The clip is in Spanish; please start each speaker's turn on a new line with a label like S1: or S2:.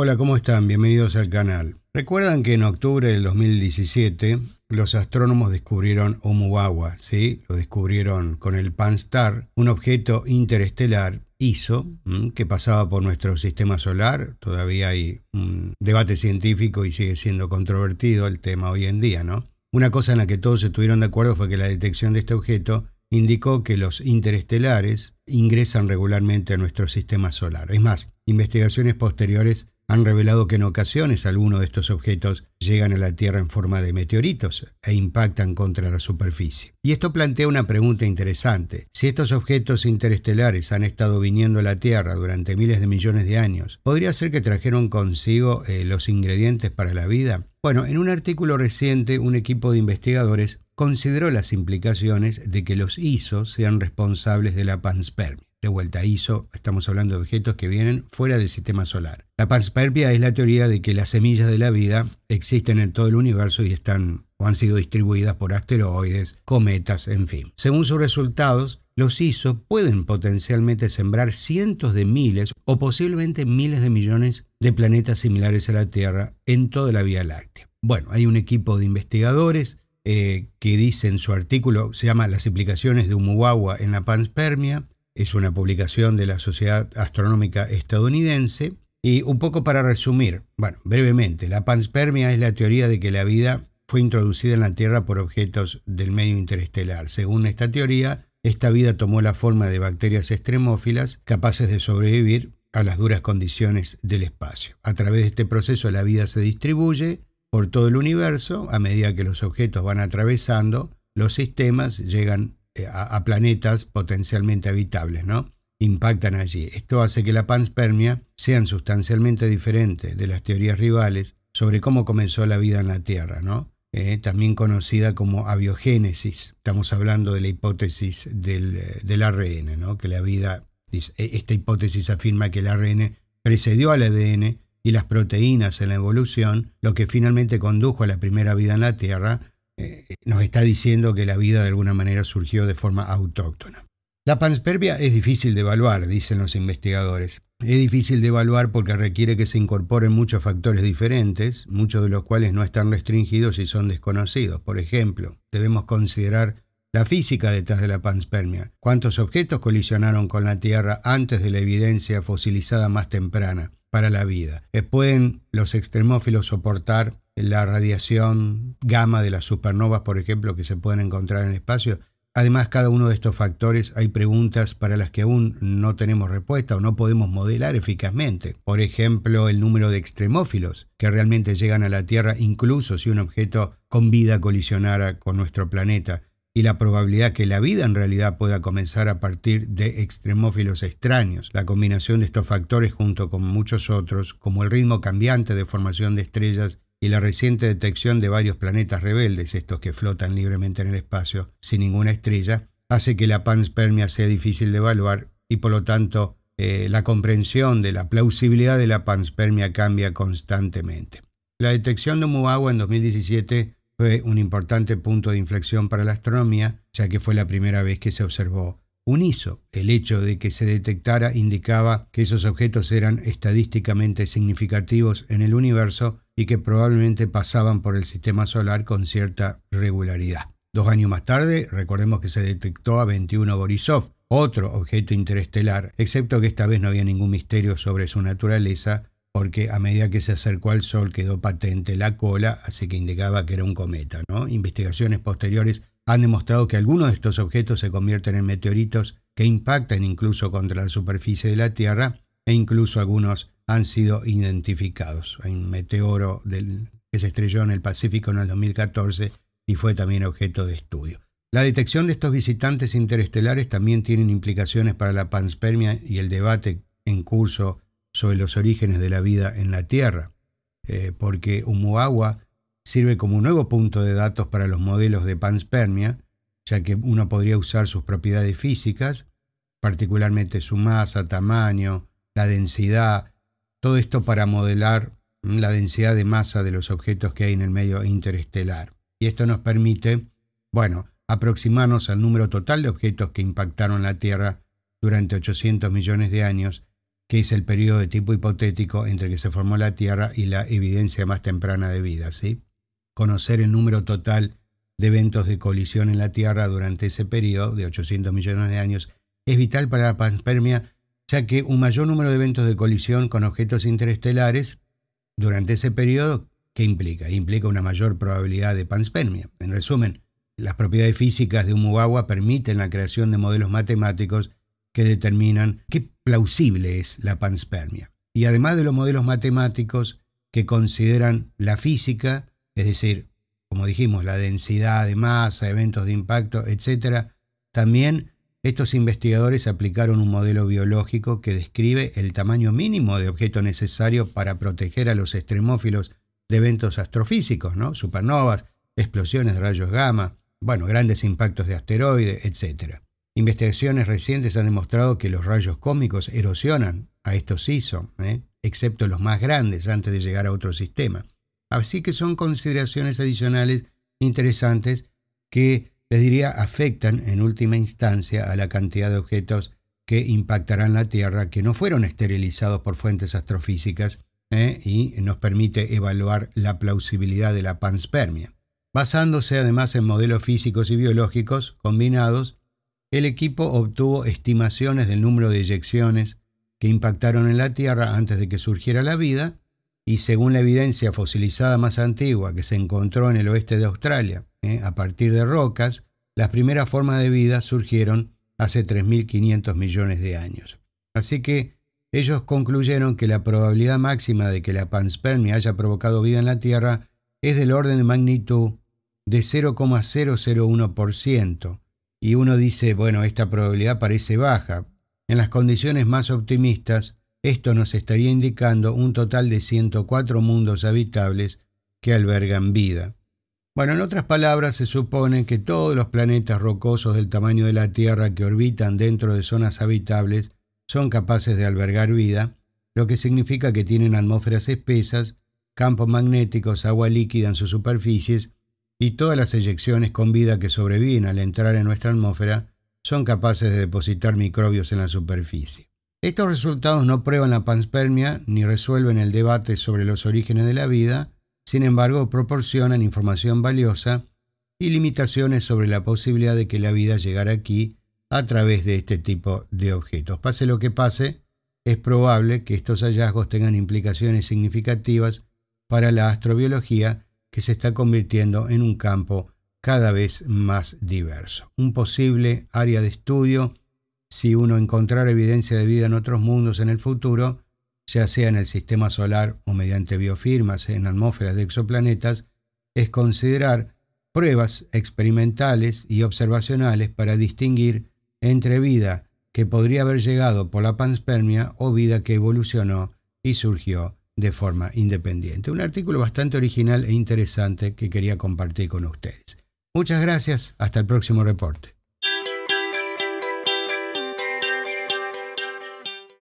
S1: Hola, ¿cómo están? Bienvenidos al canal. Recuerdan que en octubre del 2017 los astrónomos descubrieron Oumuamua, ¿sí? Lo descubrieron con el Pan-STAR, un objeto interestelar ISO mm, que pasaba por nuestro sistema solar. Todavía hay un debate científico y sigue siendo controvertido el tema hoy en día, ¿no? Una cosa en la que todos estuvieron de acuerdo fue que la detección de este objeto indicó que los interestelares ingresan regularmente a nuestro sistema solar. Es más, investigaciones posteriores han revelado que en ocasiones algunos de estos objetos llegan a la Tierra en forma de meteoritos e impactan contra la superficie. Y esto plantea una pregunta interesante. Si estos objetos interestelares han estado viniendo a la Tierra durante miles de millones de años, ¿podría ser que trajeron consigo eh, los ingredientes para la vida? Bueno, en un artículo reciente, un equipo de investigadores consideró las implicaciones de que los ISO sean responsables de la panspermia de vuelta a ISO, estamos hablando de objetos que vienen fuera del sistema solar. La panspermia es la teoría de que las semillas de la vida existen en todo el universo y están o han sido distribuidas por asteroides, cometas, en fin. Según sus resultados, los ISO pueden potencialmente sembrar cientos de miles o posiblemente miles de millones de planetas similares a la Tierra en toda la Vía Láctea. Bueno, hay un equipo de investigadores eh, que dice en su artículo, se llama Las implicaciones de umuagua en la panspermia, es una publicación de la Sociedad Astronómica Estadounidense. Y un poco para resumir, bueno, brevemente, la panspermia es la teoría de que la vida fue introducida en la Tierra por objetos del medio interestelar. Según esta teoría, esta vida tomó la forma de bacterias extremófilas capaces de sobrevivir a las duras condiciones del espacio. A través de este proceso la vida se distribuye por todo el universo a medida que los objetos van atravesando los sistemas, llegan eh, a, planetas potencialmente habitables, ¿no? Impactan allí. Esto hace que la panspermia sean sustancialmente diferente de las teorías rivales sobre cómo comenzó la vida en la Tierra, ¿no? Eh, también conocida como abiogénesis. Estamos hablando de la hipótesis del, eh, ARN, ¿no? que la vida, e, esta hipótesis afirma que el ARN precedió al ADN y las proteínas en la evolución, lo que finalmente condujo a la primera vida en la Tierra, eh, nos está diciendo que la vida de alguna manera surgió de forma autóctona. La panspermia es difícil de evaluar, dicen los investigadores. Es difícil de evaluar porque requiere que se incorporen muchos factores diferentes, muchos de los cuales no están restringidos y son desconocidos. Por ejemplo, debemos considerar la física detrás de la panspermia, cuántos objetos colisionaron con la Tierra antes de la evidencia fosilizada más temprana para la vida. Eh, ¿Pueden los extremófilos soportar la radiación gamma de las supernovas, por ejemplo, que se pueden encontrar en el espacio. Además, cada uno de estos factores hay preguntas para las que aún no tenemos respuesta o no podemos modelar eficazmente. Por ejemplo, el número de extremófilos que realmente llegan a la Tierra incluso si un objeto con vida colisionara con nuestro planeta y la probabilidad que la vida en realidad pueda comenzar a partir de extremófilos extraños. La combinación de estos factores junto con muchos otros, como el ritmo cambiante de formación de estrellas y la reciente detección de varios planetas rebeldes, estos que flotan libremente en el espacio sin ninguna estrella, hace que la panspermia sea difícil de evaluar y por lo tanto eh, la comprensión de la plausibilidad de la panspermia cambia constantemente. La detección de Muagua en 2017 fue un importante punto de inflexión para la astronomía, ya que fue la primera vez que se observó un ISO. El hecho de que se detectara indicaba que esos objetos eran estadísticamente significativos en el universo y que probablemente pasaban por el sistema solar con cierta regularidad. Dos años más tarde, recordemos que se detectó a 21 Borisov, otro objeto interestelar, excepto que esta vez no había ningún misterio sobre su naturaleza, porque a medida que se acercó al Sol quedó patente la cola, así que indicaba que era un cometa. ¿no? Investigaciones posteriores han demostrado que algunos de estos objetos se convierten en meteoritos que impactan incluso contra la superficie de la Tierra e incluso algunos han sido identificados. Hay un meteoro que se estrelló en el Pacífico en el 2014 y fue también objeto de estudio. La detección de estos visitantes interestelares también tiene implicaciones para la panspermia y el debate en curso sobre los orígenes de la vida en la Tierra, eh, porque Humuagua sirve como un nuevo punto de datos para los modelos de panspermia, ya que uno podría usar sus propiedades físicas, particularmente su masa, tamaño, la densidad, todo esto para modelar mm, la densidad de masa de los objetos que hay en el medio interestelar. Y esto nos permite, bueno, aproximarnos al número total de objetos que impactaron la Tierra durante 800 millones de años, que es el periodo de tipo hipotético entre que se formó la Tierra y la evidencia más temprana de vida, ¿sí? Conocer el número total de eventos de colisión en la Tierra durante ese periodo de 800 millones de años es vital para la panspermia ya que un mayor número de eventos de colisión con objetos interestelares durante ese periodo, ¿qué implica? Implica una mayor probabilidad de panspermia. En resumen, las propiedades físicas de un Mugawa permiten la creación de modelos matemáticos que determinan qué plausible es la panspermia. Y además de los modelos matemáticos que consideran la física, es decir, como dijimos, la densidad de masa, eventos de impacto, etc., también estos investigadores aplicaron un modelo biológico que describe el tamaño mínimo de objeto necesario para proteger a los extremófilos de eventos astrofísicos, ¿no? supernovas, explosiones de rayos gamma, bueno, grandes impactos de asteroides, etc. Investigaciones recientes han demostrado que los rayos cósmicos erosionan a estos SISO, ¿eh? excepto los más grandes antes de llegar a otro sistema. Así que son consideraciones adicionales interesantes que les diría, afectan en última instancia a la cantidad de objetos que impactarán la Tierra, que no fueron esterilizados por fuentes astrofísicas, ¿eh? y nos permite evaluar la plausibilidad de la panspermia. Basándose además en modelos físicos y biológicos combinados, el equipo obtuvo estimaciones del número de eyecciones que impactaron en la Tierra antes de que surgiera la vida, y según la evidencia fosilizada más antigua que se encontró en el oeste de Australia ¿eh? a partir de rocas, las primeras formas de vida surgieron hace 3.500 millones de años. Así que ellos concluyeron que la probabilidad máxima de que la panspermia haya provocado vida en la Tierra es del orden de magnitud de 0,001%. Y uno dice, bueno, esta probabilidad parece baja. En las condiciones más optimistas, esto nos estaría indicando un total de 104 mundos habitables que albergan vida. Bueno, en otras palabras, se supone que todos los planetas rocosos del tamaño de la Tierra que orbitan dentro de zonas habitables son capaces de albergar vida, lo que significa que tienen atmósferas espesas, campos magnéticos, agua líquida en sus superficies y todas las eyecciones con vida que sobreviven al entrar en nuestra atmósfera son capaces de depositar microbios en la superficie. Estos resultados no prueban la panspermia ni resuelven el debate sobre los orígenes de la vida, sin embargo proporcionan información valiosa y limitaciones sobre la posibilidad de que la vida llegara aquí a través de este tipo de objetos. Pase lo que pase, es probable que estos hallazgos tengan implicaciones significativas para la astrobiología que se está convirtiendo en un campo cada vez más diverso. Un posible área de estudio, si uno encontrara evidencia de vida en otros mundos en el futuro, ya sea en el sistema solar o mediante biofirmas en atmósferas de exoplanetas, es considerar pruebas experimentales y observacionales para distinguir entre vida que podría haber llegado por la panspermia o vida que evolucionó y surgió de forma independiente. Un artículo bastante original e interesante que quería compartir con ustedes. Muchas gracias, hasta el próximo reporte.